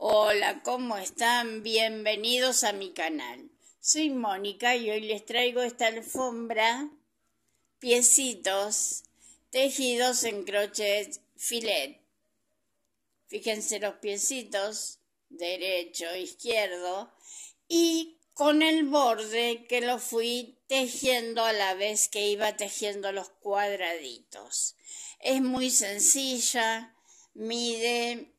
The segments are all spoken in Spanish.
Hola, ¿cómo están? Bienvenidos a mi canal. Soy Mónica y hoy les traigo esta alfombra, piecitos tejidos en crochet filet. Fíjense los piecitos, derecho, izquierdo, y con el borde que lo fui tejiendo a la vez que iba tejiendo los cuadraditos. Es muy sencilla, mide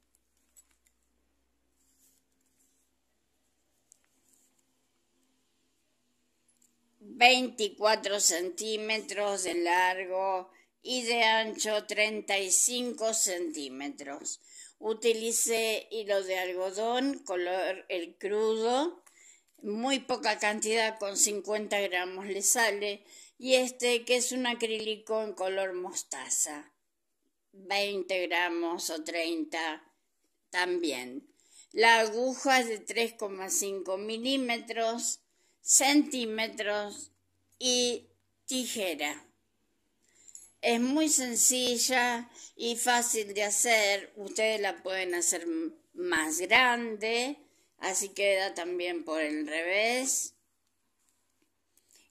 24 centímetros de largo y de ancho 35 centímetros. Utilicé hilo de algodón, color el crudo, muy poca cantidad, con 50 gramos le sale, y este que es un acrílico en color mostaza, 20 gramos o 30 también. La aguja es de 3,5 milímetros centímetros y tijera. Es muy sencilla y fácil de hacer. Ustedes la pueden hacer más grande, así queda también por el revés.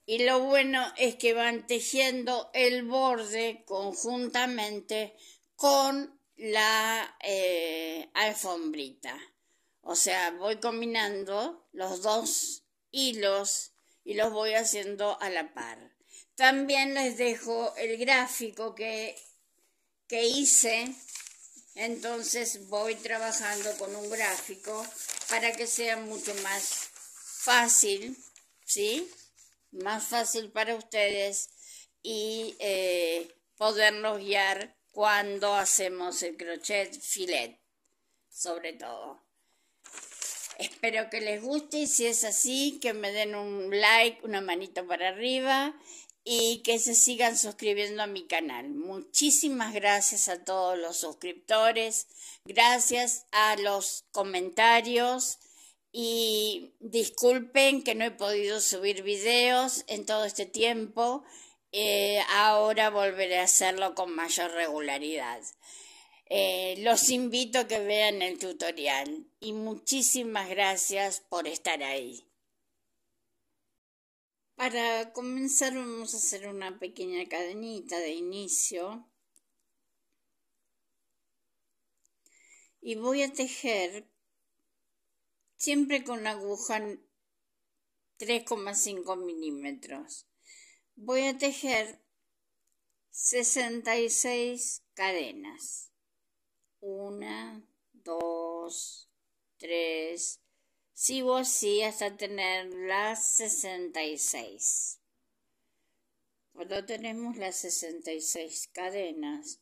Y lo bueno es que van tejiendo el borde conjuntamente con la eh, alfombrita. O sea, voy combinando los dos hilos y los voy haciendo a la par. También les dejo el gráfico que, hice, entonces voy trabajando con un gráfico para que sea mucho más fácil, ¿sí? Más fácil para ustedes y eh, podernos guiar cuando hacemos el crochet filet, sobre todo. Espero que les guste y si es así, que me den un like, una manito para arriba y que se sigan suscribiendo a mi canal. Muchísimas gracias a todos los suscriptores, gracias a los comentarios y disculpen que no he podido subir videos en todo este tiempo. Eh, ahora volveré a hacerlo con mayor regularidad. Eh, los invito a que vean el tutorial y muchísimas gracias por estar ahí. Para comenzar vamos a hacer una pequeña cadenita de inicio y voy a tejer siempre con aguja 3,5 milímetros. Voy a tejer 66 cadenas. Una, dos, 3 sigo así hasta tener las 66. Cuando tenemos las 66 cadenas,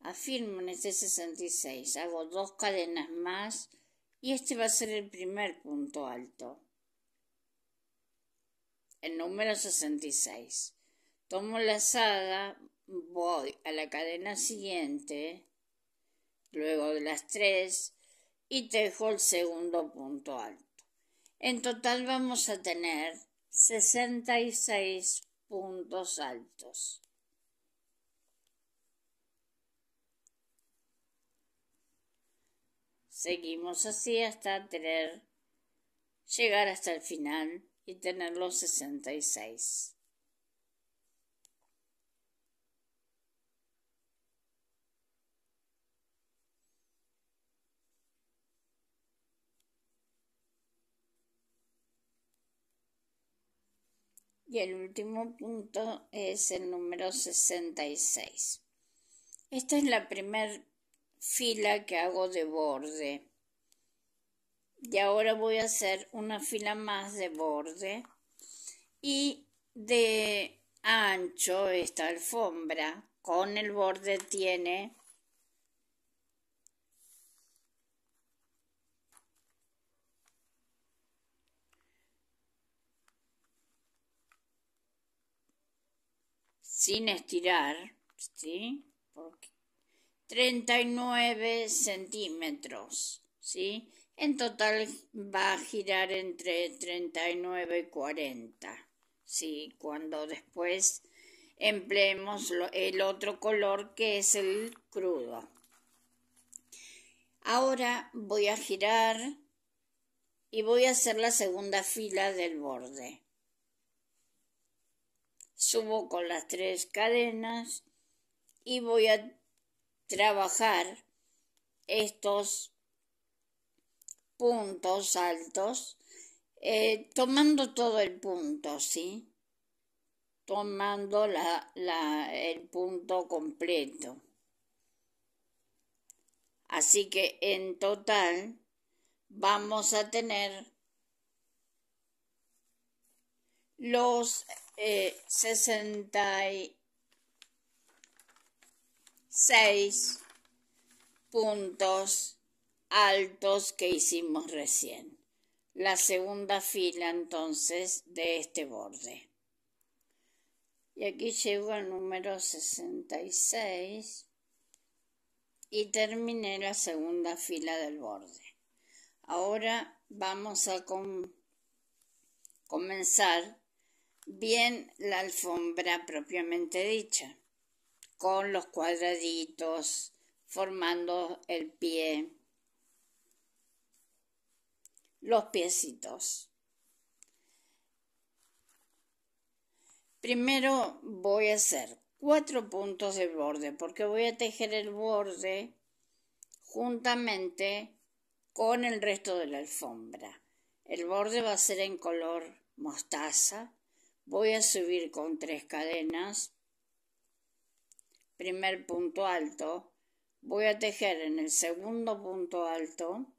afirmo en este 66, hago dos cadenas más y este va a ser el primer punto alto. El número 66. Tomo la lazada, voy a la cadena siguiente, luego de las 3, y dejo el segundo punto alto. En total vamos a tener 66 puntos altos. Seguimos así hasta tener, llegar hasta el final y tener los 66. Y el último punto es el número 66. Esta es la primera fila que hago de borde. Y ahora voy a hacer una fila más de borde. Y de ancho esta alfombra con el borde tiene sin estirar, 39 centímetros, ¿sí? En total va a girar entre 39 y 40, Cuando después empleemos el otro color que es el crudo. Ahora voy a girar y voy a hacer la segunda fila del borde subo con las tres cadenas y voy a trabajar estos puntos altos eh, tomando todo el punto, ¿sí? Tomando la, el punto completo. Así que en total vamos a tener los 66 eh, puntos altos que hicimos recién. La segunda fila entonces de este borde. Y aquí llego al número 66 y terminé la segunda fila del borde. Ahora vamos a comenzar bien la alfombra propiamente dicha, con los cuadraditos formando el pie, los piecitos. Primero voy a hacer cuatro puntos de borde porque voy a tejer el borde juntamente con el resto de la alfombra. El borde va a ser en color mostaza voy a subir con tres cadenas primer punto alto voy a tejer en el segundo punto alto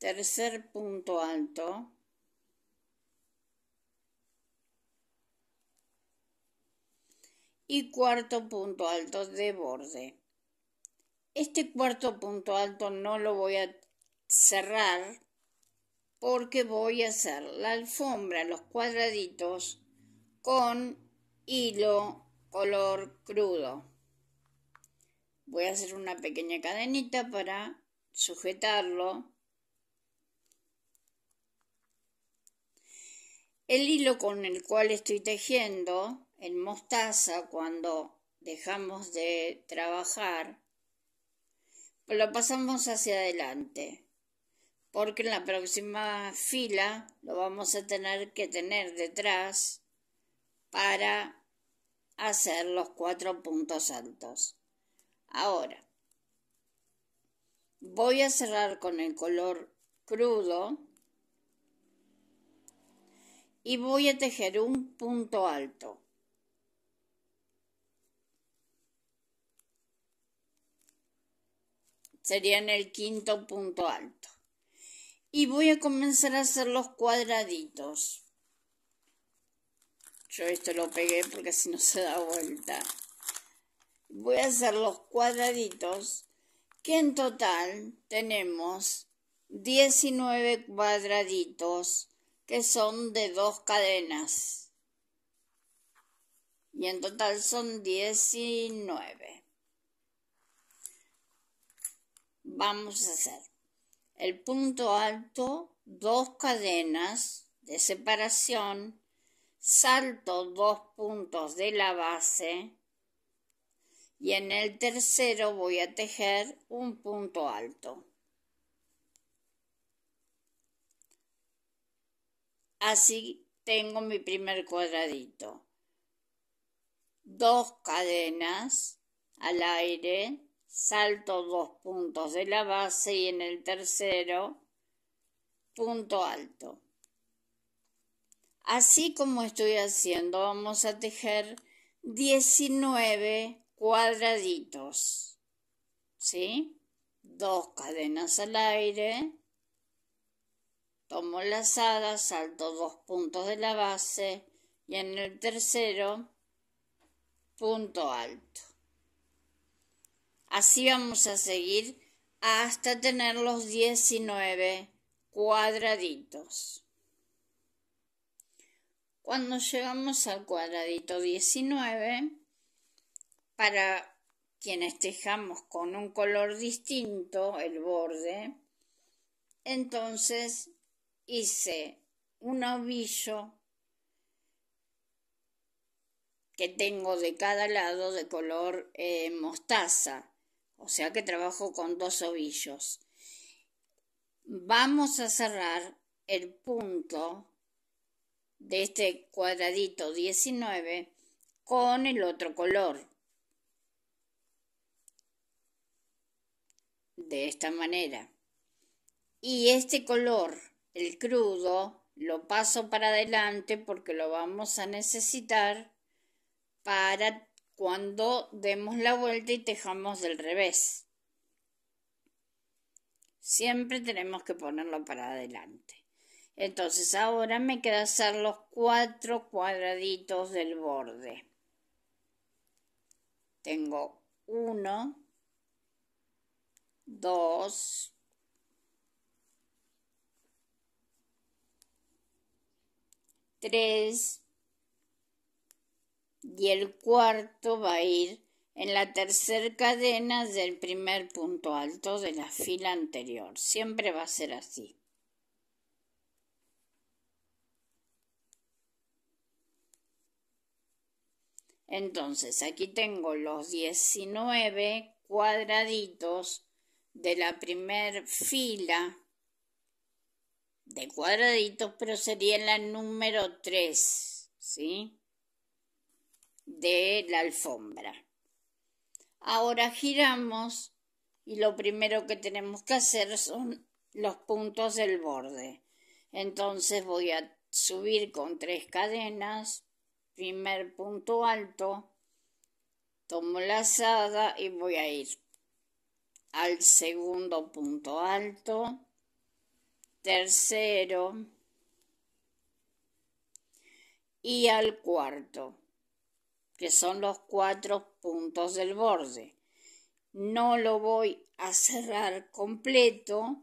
tercer punto alto y cuarto punto alto de borde este cuarto punto alto no lo voy a cerrar porque voy a hacer la alfombra, los cuadraditos con hilo color crudo. Voy a hacer una pequeña cadenita para sujetarlo. El hilo con el cual estoy tejiendo en mostaza cuando dejamos de trabajar, lo pasamos hacia adelante porque en la próxima fila lo vamos a tener que tener detrás para hacer los cuatro puntos altos. Ahora, voy a cerrar con el color crudo y voy a tejer un punto alto. Sería en el quinto punto alto y voy a comenzar a hacer los cuadraditos. Yo esto lo pegué porque si no se da vuelta. Voy a hacer los cuadraditos que en total tenemos 19 cuadraditos que son de dos cadenas. Y en total son 19. Vamos a hacer el punto alto, dos cadenas de separación, salto dos puntos de la base y en el tercero voy a tejer un punto alto. Así tengo mi primer cuadradito. Dos cadenas al aire, salto dos puntos de la base y en el tercero punto alto. Así como estoy haciendo, vamos a tejer 19 cuadraditos. ¿Sí? Dos cadenas al aire. Tomo lazada, salto dos puntos de la base y en el tercero punto alto. Así vamos a seguir hasta tener los 19 cuadraditos. Cuando llegamos al cuadradito 19, para quienes tejamos con un color distinto el borde, entonces hice un ovillo que tengo de cada lado de color eh, mostaza o sea que trabajo con dos ovillos. Vamos a cerrar el punto de este cuadradito 19 con el otro color. De esta manera. Y este color, el crudo, lo paso para adelante porque lo vamos a necesitar para cuando demos la vuelta y tejamos del revés. Siempre tenemos que ponerlo para adelante. Entonces ahora me queda hacer los cuatro cuadraditos del borde. Tengo uno, dos, tres, y el cuarto va a ir en la tercera cadena del primer punto alto de la fila anterior. Siempre va a ser así. Entonces, aquí tengo los 19 cuadraditos de la primer fila de cuadraditos, pero sería la número 3, ¿sí? de la alfombra. Ahora giramos y lo primero que tenemos que hacer son los puntos del borde. Entonces voy a subir con tres cadenas, primer punto alto, tomo la lazada y voy a ir al segundo punto alto, tercero y al cuarto que son los cuatro puntos del borde. No lo voy a cerrar completo,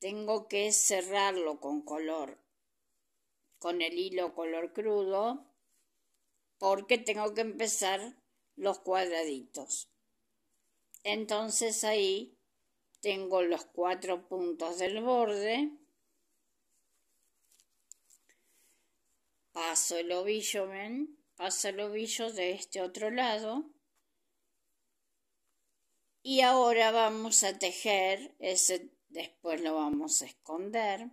tengo que cerrarlo con color, con el hilo color crudo, porque tengo que empezar los cuadraditos. Entonces ahí tengo los cuatro puntos del borde. Paso el ovillo, men pasa el ovillo de este otro lado y ahora vamos a tejer ese después lo vamos a esconder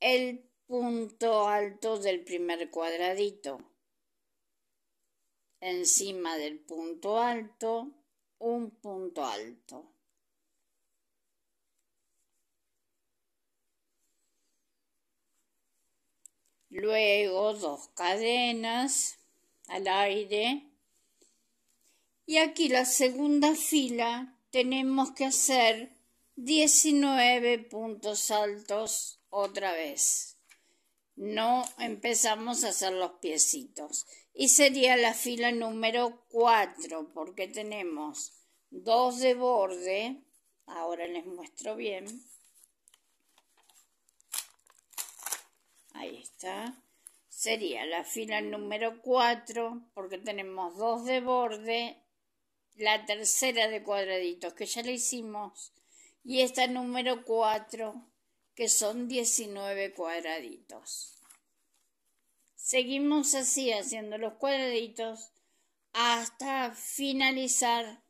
el punto alto del primer cuadradito encima del punto alto un punto alto luego dos cadenas al aire y aquí la segunda fila tenemos que hacer 19 puntos altos otra vez. No empezamos a hacer los piecitos. Y sería la fila número 4 porque tenemos dos de borde. Ahora les muestro bien. Ahí está. Sería la fila número 4, porque tenemos dos de borde, la tercera de cuadraditos que ya le hicimos, y esta número 4, que son 19 cuadraditos. Seguimos así haciendo los cuadraditos hasta finalizar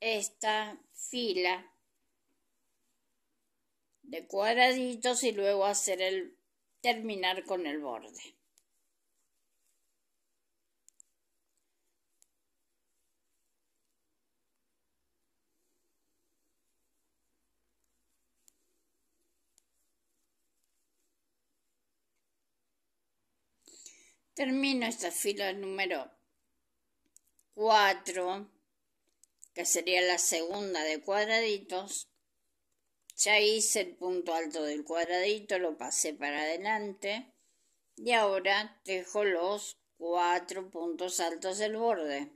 esta fila de cuadraditos y luego hacer el terminar con el borde. Termino esta fila número 4, que sería la segunda de cuadraditos, ya hice el punto alto del cuadradito, lo pasé para adelante y ahora dejo los cuatro puntos altos del borde.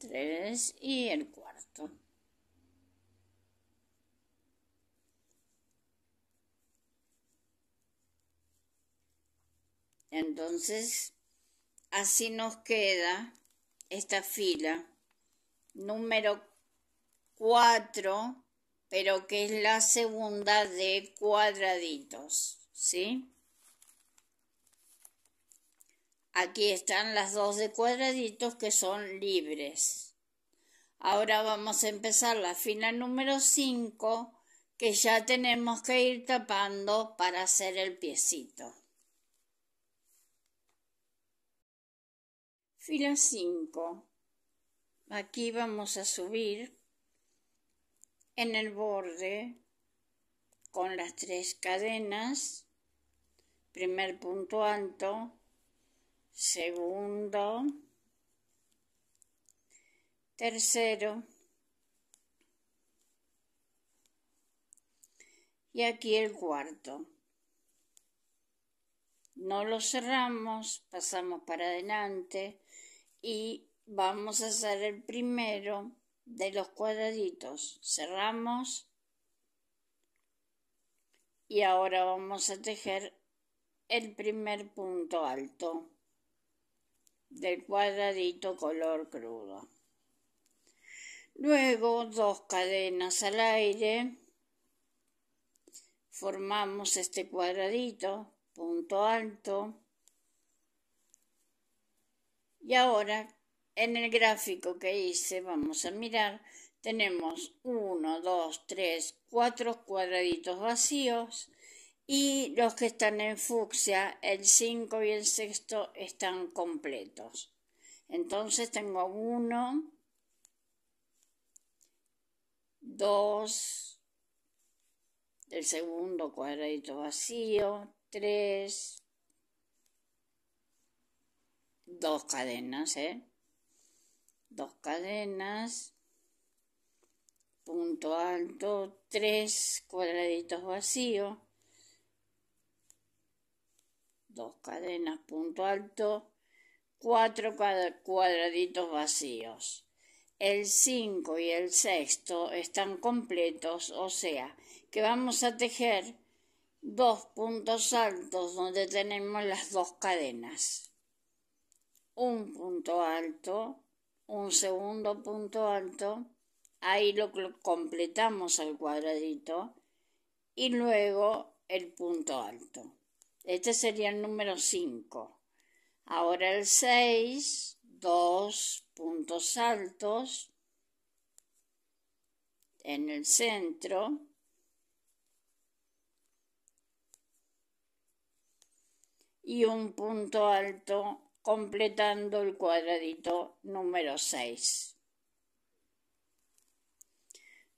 Tres y el cuarto. Entonces, así nos queda esta fila número 4, pero que es la segunda de cuadraditos, ¿sí? Aquí están las dos de cuadraditos que son libres. Ahora vamos a empezar la fila número 5 que ya tenemos que ir tapando para hacer el piecito. fila 5 aquí vamos a subir en el borde con las tres cadenas primer punto alto segundo tercero y aquí el cuarto no lo cerramos pasamos para adelante y vamos a hacer el primero de los cuadraditos. Cerramos y ahora vamos a tejer el primer punto alto del cuadradito color crudo. Luego dos cadenas al aire, formamos este cuadradito, punto alto, y ahora, en el gráfico que hice, vamos a mirar, tenemos 1, 2, 3, 4 cuadraditos vacíos y los que están en fucsia, el 5 y el 6 están completos. Entonces tengo 1, 2, el segundo cuadradito vacío, 3, dos cadenas, ¿eh? Dos cadenas, punto alto, tres cuadraditos vacíos, dos cadenas, punto alto, cuatro cuadraditos vacíos. El 5 y el sexto están completos, o sea, que vamos a tejer dos puntos altos donde tenemos las dos cadenas un punto alto, un segundo punto alto, ahí lo completamos al cuadradito y luego el punto alto. Este sería el número 5. Ahora el 6, dos puntos altos en el centro. Y un punto alto completando el cuadradito número 6.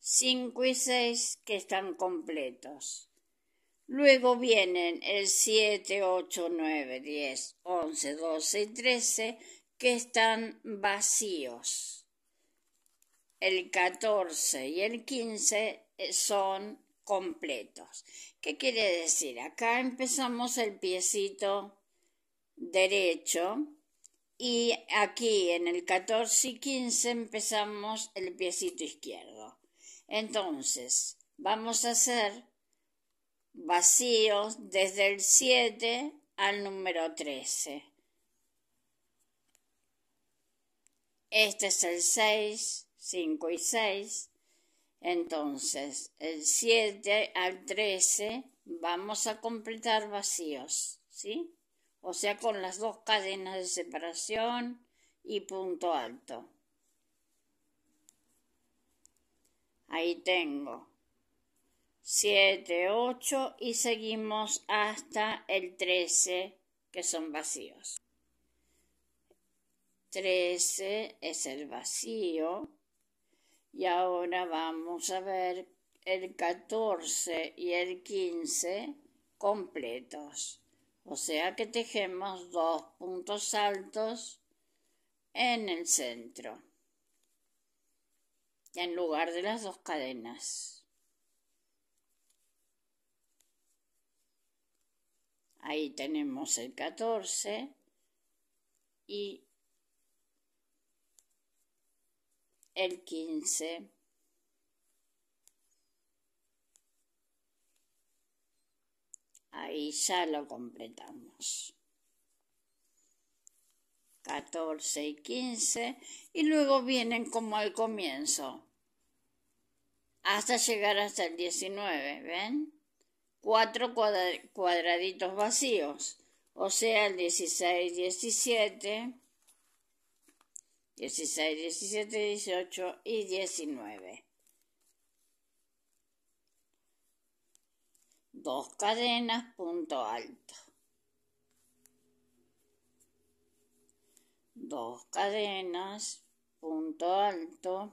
5 y 6 que están completos. Luego vienen el 7, 8, 9, 10, 11, 12 y 13 que están vacíos. El 14 y el 15 eh, son completos. ¿Qué quiere decir? Acá empezamos el piecito derecho y aquí en el 14 y 15 empezamos el piecito izquierdo. Entonces, vamos a hacer vacíos desde el 7 al número 13. Este es el 6, 5 y 6. Entonces, el 7 al 13 vamos a completar vacíos, ¿sí? o sea, con las dos cadenas de separación y punto alto. Ahí tengo 7, 8 y seguimos hasta el 13 que son vacíos. 13 es el vacío y ahora vamos a ver el 14 y el 15 completos. O sea que tejemos dos puntos altos en el centro, en lugar de las dos cadenas. Ahí tenemos el 14 y el 15. Ahí ya lo completamos. 14 y 15 y luego vienen como al comienzo hasta llegar hasta el 19, ¿ven? Cuatro cuadraditos vacíos, o sea, el 16, 17, 16, 17, 18 y 19. Dos cadenas, punto alto. Dos cadenas, punto alto.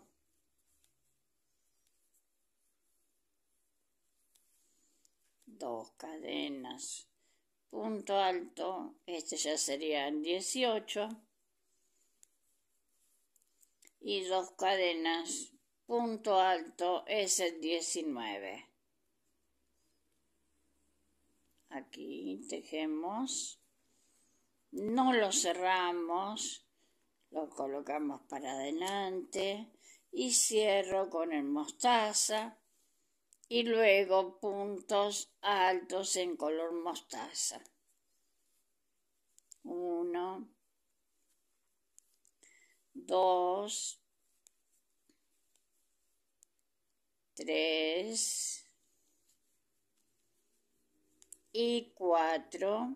Dos cadenas, punto alto. Este ya sería el 18. Y dos cadenas, punto alto es el 19 aquí tejemos, no lo cerramos, lo colocamos para adelante y cierro con el mostaza y luego puntos altos en color mostaza. Uno, dos, tres, y 4,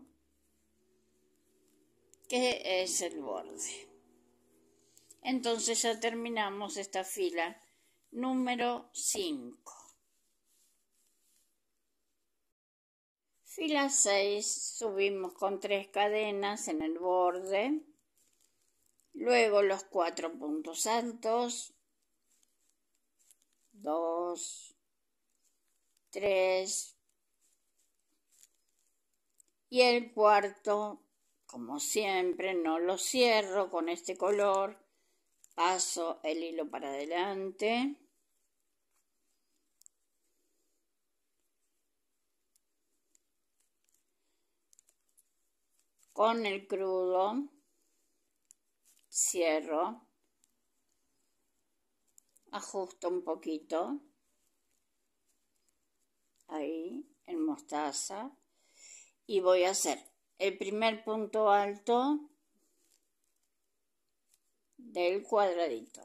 que es el borde. Entonces ya terminamos esta fila número 5. Fila 6 subimos con tres cadenas en el borde, luego los cuatro puntos altos, 2, 3, y el cuarto, como siempre, no lo cierro con este color. Paso el hilo para adelante. Con el crudo cierro, ajusto un poquito, ahí, en mostaza, y voy a hacer el primer punto alto del cuadradito.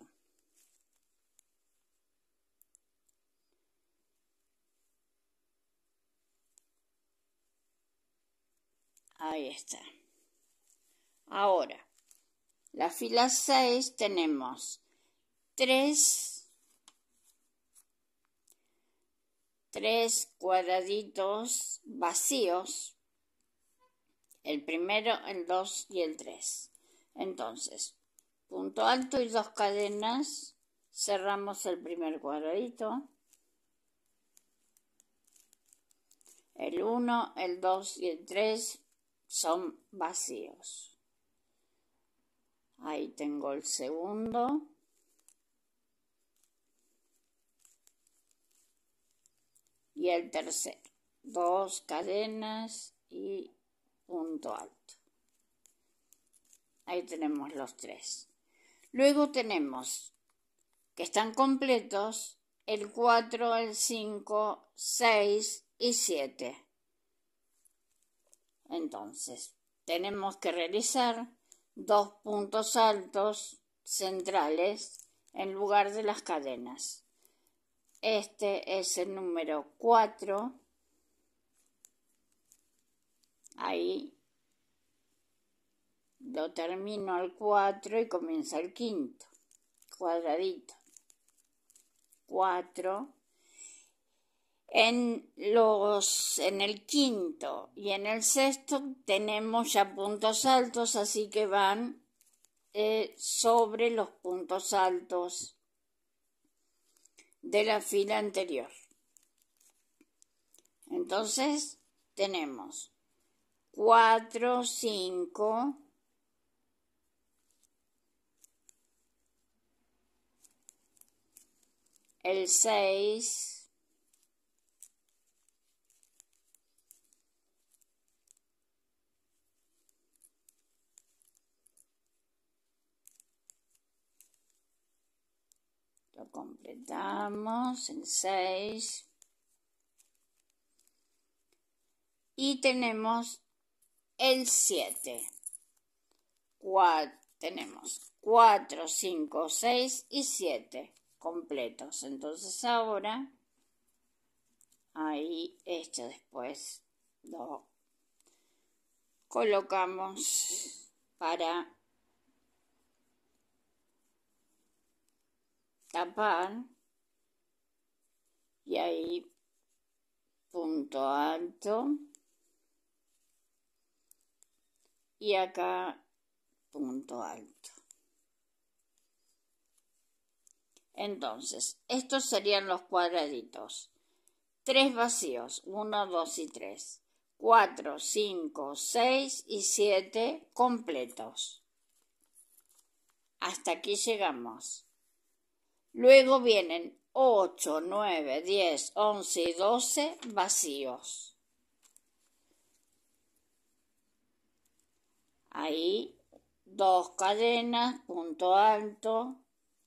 Ahí está. Ahora, la fila 6 tenemos tres tres cuadraditos vacíos el primero, el 2 y el 3. Entonces, punto alto y dos cadenas, cerramos el primer cuadradito, el 1, el 2 y el 3 son vacíos. Ahí tengo el segundo. Y el tercero. Dos cadenas y punto alto. Ahí tenemos los tres. Luego tenemos que están completos el 4, el 5, 6 y 7. Entonces, tenemos que realizar dos puntos altos centrales en lugar de las cadenas. Este es el número 4 Ahí lo termino al 4 y comienza el quinto cuadradito. 4. En, los, en el quinto y en el sexto tenemos ya puntos altos, así que van eh, sobre los puntos altos de la fila anterior. Entonces tenemos cuatro, cinco, el seis, lo completamos, en seis. Y tenemos el 7. tenemos 4, 5, 6 y 7 completos. Entonces ahora, ahí este después lo colocamos para tapar y ahí punto alto y acá punto alto. Entonces, estos serían los cuadraditos. Tres vacíos, 1, 2 y 3. 4, 5, 6 y 7 completos. Hasta aquí llegamos. Luego vienen 8, 9, 10, 11 y 12 vacíos. Ahí dos cadenas, punto alto,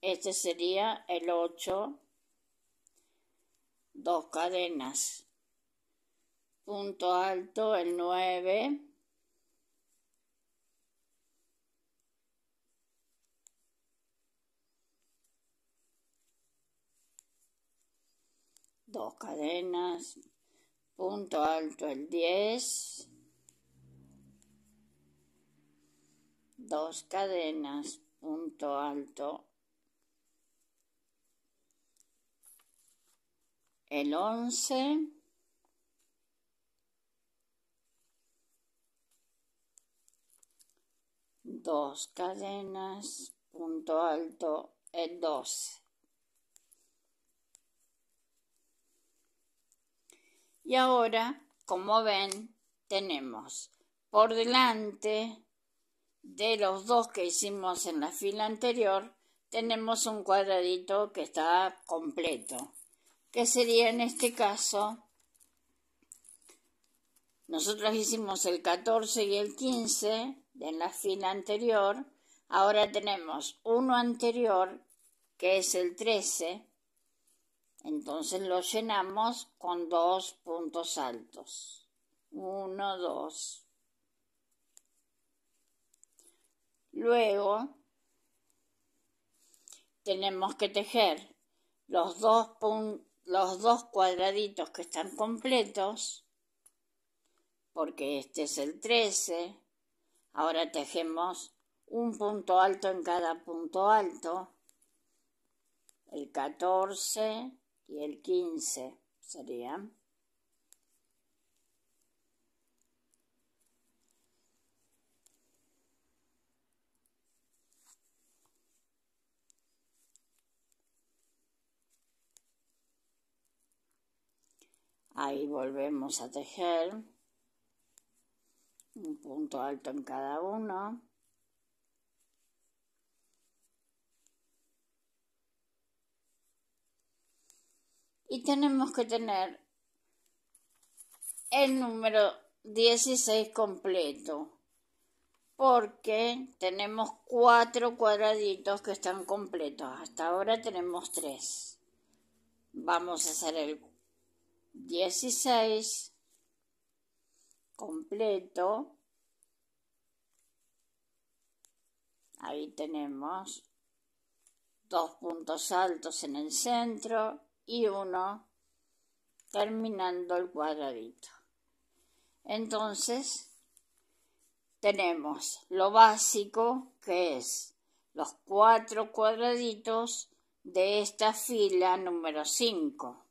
este sería el 8, dos cadenas, punto alto, el 9. dos cadenas, punto alto el 10, dos cadenas, punto alto, el 11, dos cadenas, punto alto, el 12. Y ahora, como ven, tenemos por delante de los dos que hicimos en la fila anterior, tenemos un cuadradito que está completo, que sería en este caso, nosotros hicimos el 14 y el 15 en la fila anterior, ahora tenemos uno anterior que es el 13, entonces lo llenamos con dos puntos altos. uno dos Luego tenemos que tejer los dos, los dos cuadraditos que están completos, porque este es el 13. Ahora tejemos un punto alto en cada punto alto, el 14 y el 15 serían. ahí volvemos a tejer un punto alto en cada uno y tenemos que tener el número 16 completo porque tenemos cuatro cuadraditos que están completos hasta ahora tenemos tres vamos a hacer el 16 completo. Ahí tenemos dos puntos altos en el centro y uno terminando el cuadradito. Entonces, tenemos lo básico que es los cuatro cuadraditos de esta fila número 5.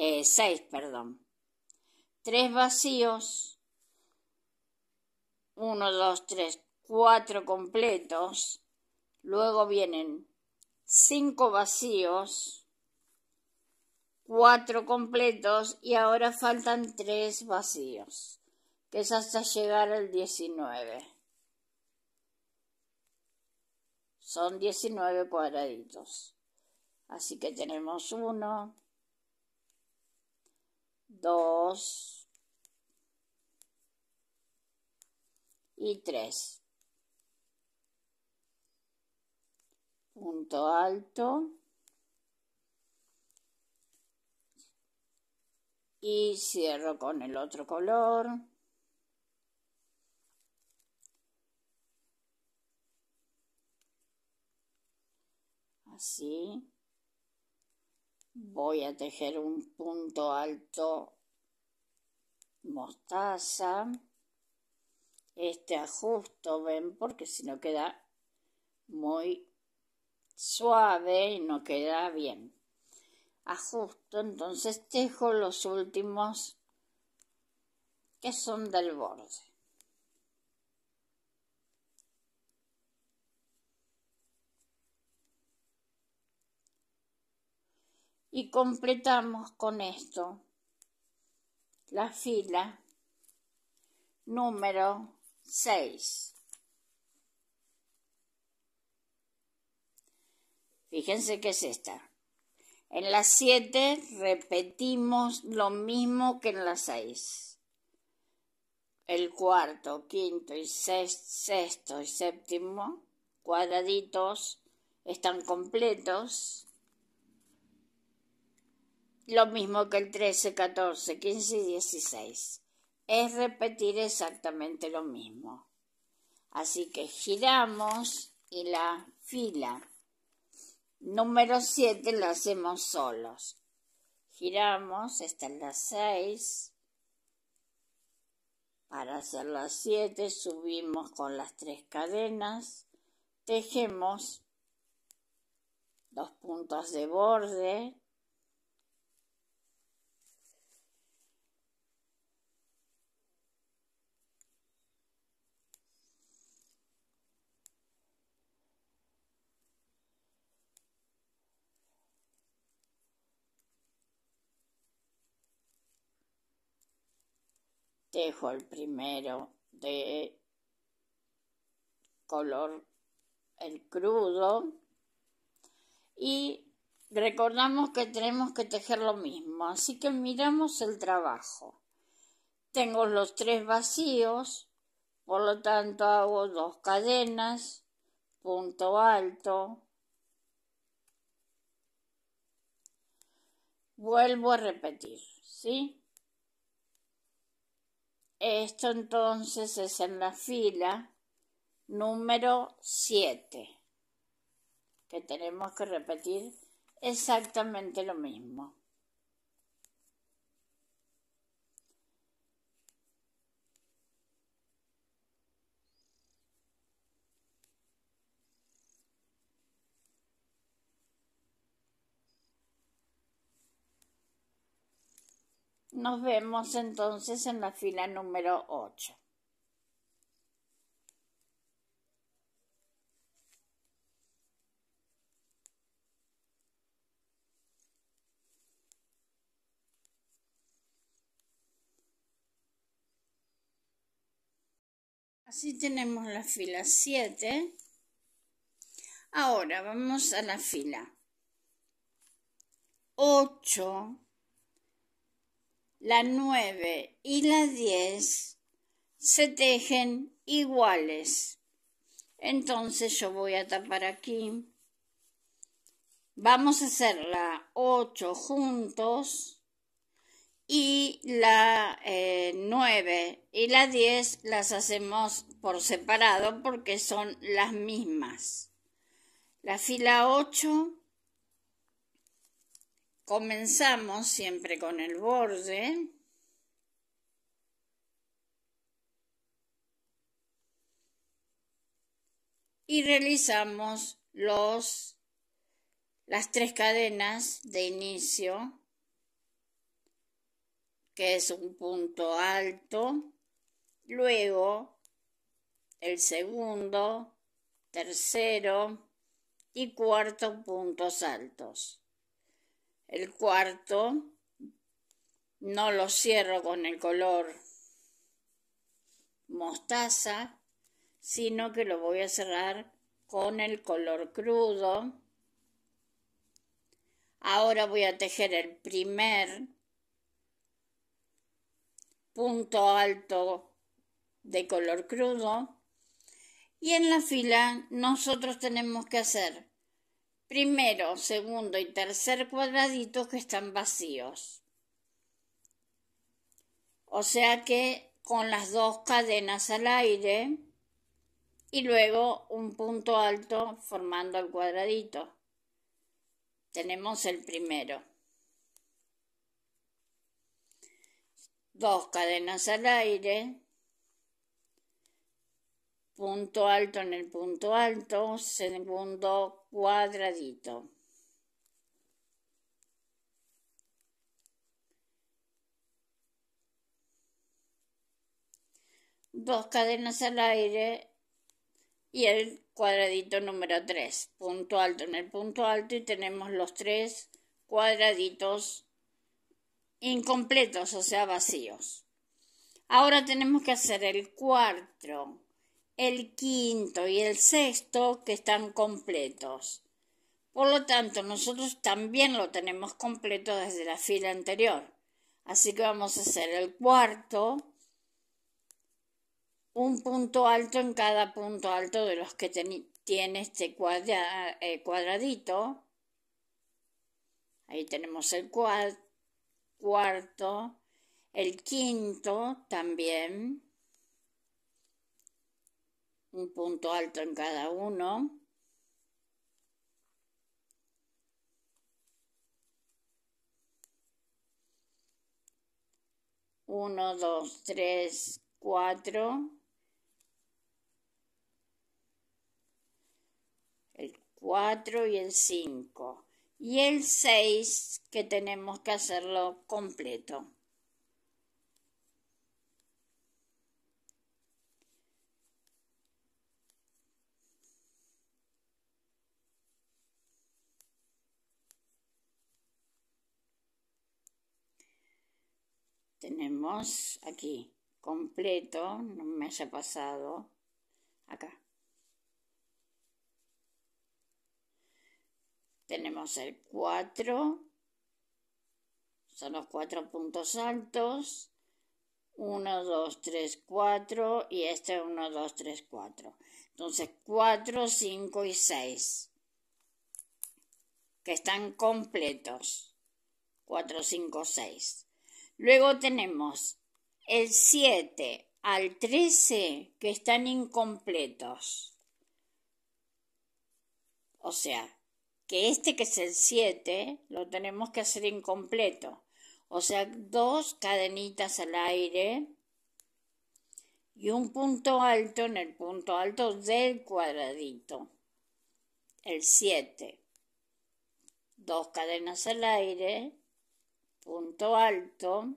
6, eh, perdón, 3 vacíos, 1, 2, 3, 4 completos, luego vienen 5 vacíos, 4 completos y ahora faltan tres vacíos, que es hasta llegar al 19. Son 19 cuadraditos, así que tenemos uno. 2 y 3. Punto alto. Y cierro con el otro color. Así voy a tejer un punto alto mostaza este ajusto ven porque si no queda muy suave y no queda bien ajusto entonces tejo los últimos que son del borde y completamos con esto la fila número 6. Fíjense que es esta. En la 7 repetimos lo mismo que en la 6. El cuarto, quinto y sexto, sexto y séptimo cuadraditos están completos lo mismo que el 13, 14, 15 y 16. Es repetir exactamente lo mismo. Así que giramos y la fila número 7 la hacemos solos. Giramos, esta es la 6. Para hacer las 7 subimos con las tres cadenas, tejemos dos puntos de borde, Dejo el primero de color el crudo y recordamos que tenemos que tejer lo mismo así que miramos el trabajo tengo los tres vacíos por lo tanto hago dos cadenas punto alto vuelvo a repetir sí esto entonces es en la fila número 7, que tenemos que repetir exactamente lo mismo. Nos vemos entonces en la fila número 8. Así tenemos la fila 7. Ahora vamos a la fila 8 la 9 y la 10 se tejen iguales. Entonces yo voy a tapar aquí. Vamos a hacer la 8 juntos y la 9 eh, y la 10 las hacemos por separado porque son las mismas. La fila 8. Comenzamos siempre con el borde. Y realizamos las tres cadenas de inicio, que es un punto alto, luego el segundo, tercero y cuarto puntos altos. El cuarto no lo cierro con el color mostaza, sino que lo voy a cerrar con el color crudo. Ahora voy a tejer el primer punto alto de color crudo. Y en la fila nosotros tenemos que hacer primero, segundo y tercer cuadradito que están vacíos. O sea que con las dos cadenas al aire y luego un punto alto formando el cuadradito. Tenemos el primero. Dos cadenas al aire punto alto en el punto alto, segundo cuadradito. Dos cadenas al aire y el cuadradito número 3, punto alto en el punto alto y tenemos los tres cuadraditos incompletos, o sea, vacíos. Ahora tenemos que hacer el cuarto el quinto y el sexto que están completos. Por lo tanto, nosotros también lo tenemos completo desde la fila anterior. Así que vamos a hacer el cuarto, un punto alto en cada punto alto de los que tiene este eh, cuadradito. Ahí tenemos el cuarto, el quinto también un punto alto en cada uno 1 2 3 4 el 4 y el 5 y el 6 que tenemos que hacerlo completo tenemos aquí completo, no me haya pasado acá. Tenemos el 4, son los cuatro puntos altos, 1, 2, 3, 4 y este 1, 2, 3, 4. Entonces 4, 5 y 6 que están completos. 4, 5, 6. Luego tenemos el 7 al 13 que están incompletos. O sea, que este que es el 7 lo tenemos que hacer incompleto. O sea, dos cadenitas al aire y un punto alto en el punto alto del cuadradito. El 7. Dos cadenas al aire punto alto,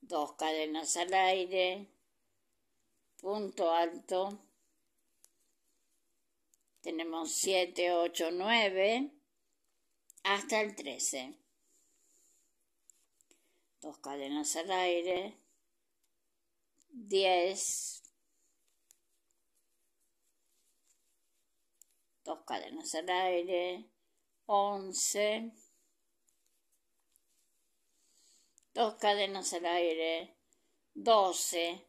dos cadenas al aire, punto alto, tenemos 7, 8, 9 hasta el 13. Dos cadenas al aire, 10, dos cadenas al aire, 11, dos cadenas al aire, 12.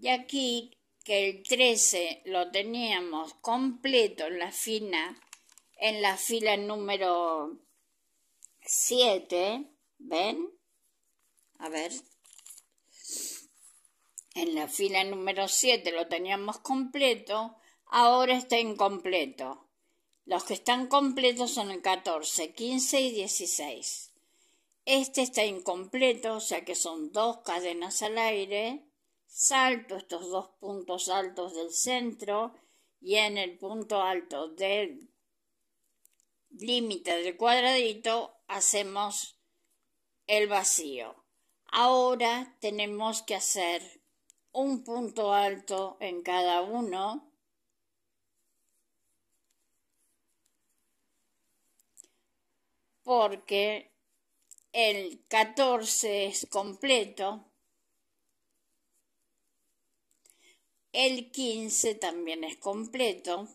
Y aquí, que el 13 lo teníamos completo en la fina, en la fila número 7, ¿ven? A ver. En la fila número 7 lo teníamos completo, ahora está incompleto. Los que están completos son el 14, 15 y 16. Este está incompleto, o sea que son dos cadenas al aire. Salto estos dos puntos altos del centro y en el punto alto del límite del cuadradito hacemos el vacío. Ahora tenemos que hacer un punto alto en cada uno. porque el 14 es completo, el 15 también es completo.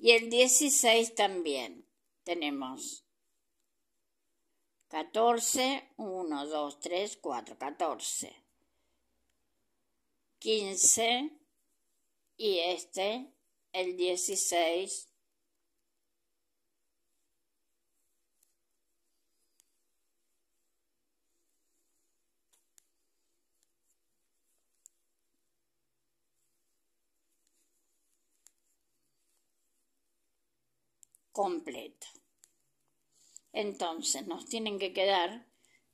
Y el 16 también tenemos 14, 1, 2, 3, 4, 14 quince y este el 16. completo. Entonces nos tienen que quedar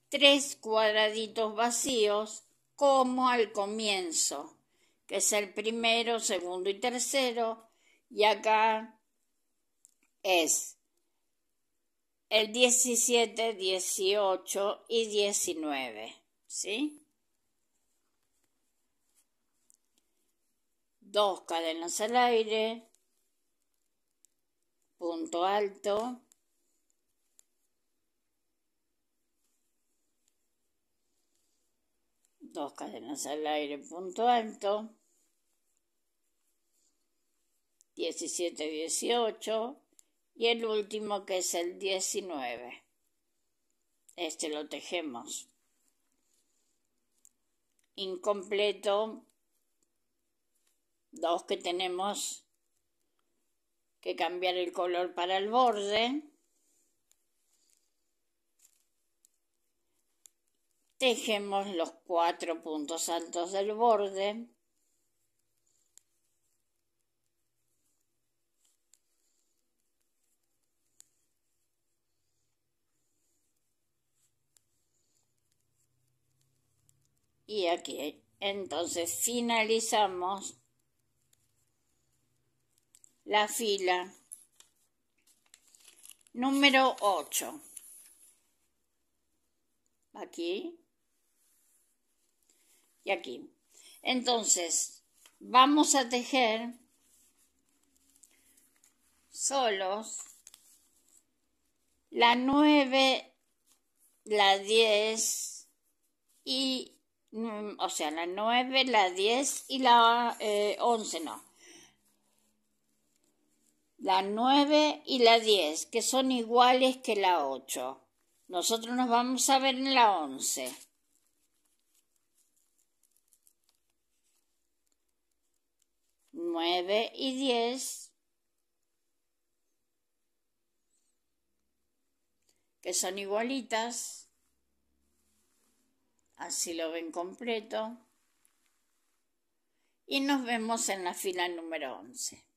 tres cuadraditos vacíos como al comienzo, que es el primero, segundo y tercero, y acá es el 17, 18 y 19, ¿sí? Dos cadenas al aire, punto alto, dos cadenas al aire, punto alto, 17, 18 y el último que es el 19. Este lo tejemos incompleto, dos que tenemos que cambiar el color para el borde. Tejemos los cuatro puntos altos del borde. Y aquí entonces finalizamos la fila número 8. Aquí y aquí. Entonces, vamos a tejer solos la 9, la 10 y, mm, o sea, la 9, la 10 y la 11, eh, no. La 9 y la 10, que son iguales que la 8. Nosotros nos vamos a ver en la 11. 9 y 10, que son igualitas, así lo ven completo, y nos vemos en la fila número 11.